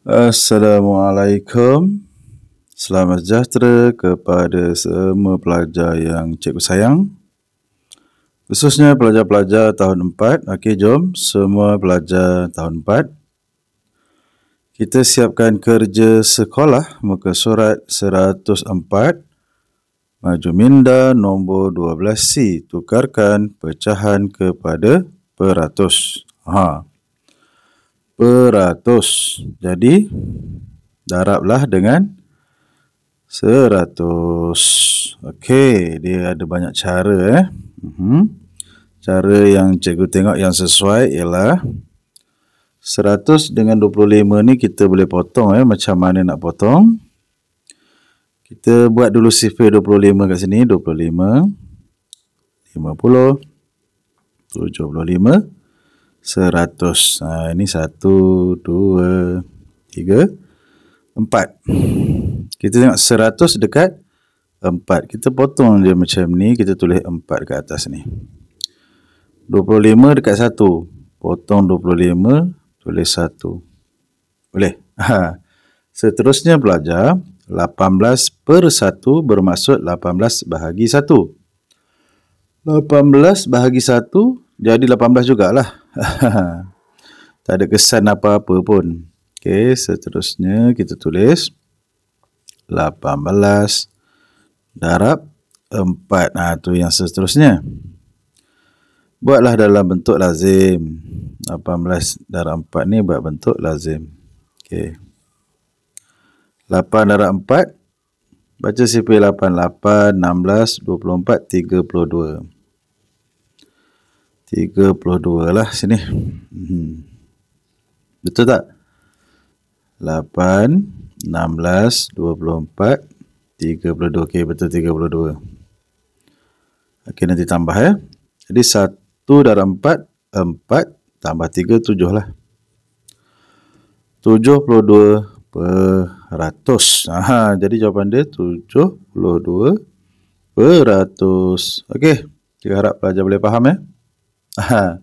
Assalamualaikum Selamat sejahtera kepada semua pelajar yang cikgu sayang Khususnya pelajar-pelajar tahun 4 Okey, jom semua pelajar tahun 4 Kita siapkan kerja sekolah Muka surat 104 Maju minda nombor 12C Tukarkan pecahan kepada peratus Haa peratus. Jadi, daraplah dengan seratus. Okey, dia ada banyak cara. Eh. Uh mhm. -huh. Cara yang cikgu tengok yang sesuai ialah seratus dengan dua puluh lima ni kita boleh potong. Eh. Macam mana nak potong? Kita buat dulu sifir dua puluh lima kat sini. Dua puluh lima. Lima puluh. Tujuh puluh lima seratus. Ha, ini satu, dua, tiga, empat. Kita tengok seratus dekat empat. Kita potong dia macam ni. Kita tulis empat ke atas ni. Dua puluh lima dekat satu. Potong dua puluh lima, tulis satu. Boleh? Ha. Seterusnya pelajar, 18 per 1 bermaksud 18 bahagi 1. 18 bahagi 1 jadi 18 jugalah. tak ada kesan apa-apa pun. Okey, seterusnya kita tulis 18 darab 4. Nah, tu yang seterusnya. Buatlah dalam bentuk lazim. 18 darab 4 ni buat bentuk lazim. Okey. 8 darab 4 baca sifir 8 8 16 24 32. 32 lah sini. Hmm. Betul tak? 8, 16, 24, 32. Okey, betul 32. Okey, nanti tambah ya. Jadi 1 darab 4, 4 tambah 3, 7 lah. 72 peratus. Aha, jadi jawapan dia 72 peratus. Okey, saya harap pelajar boleh faham ya.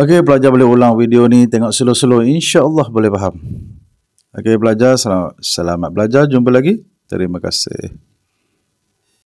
Okey, pelajar boleh ulang video ni tengok slow-slow. InsyaAllah boleh faham. Okey, pelajar. Selamat, selamat belajar. Jumpa lagi. Terima kasih.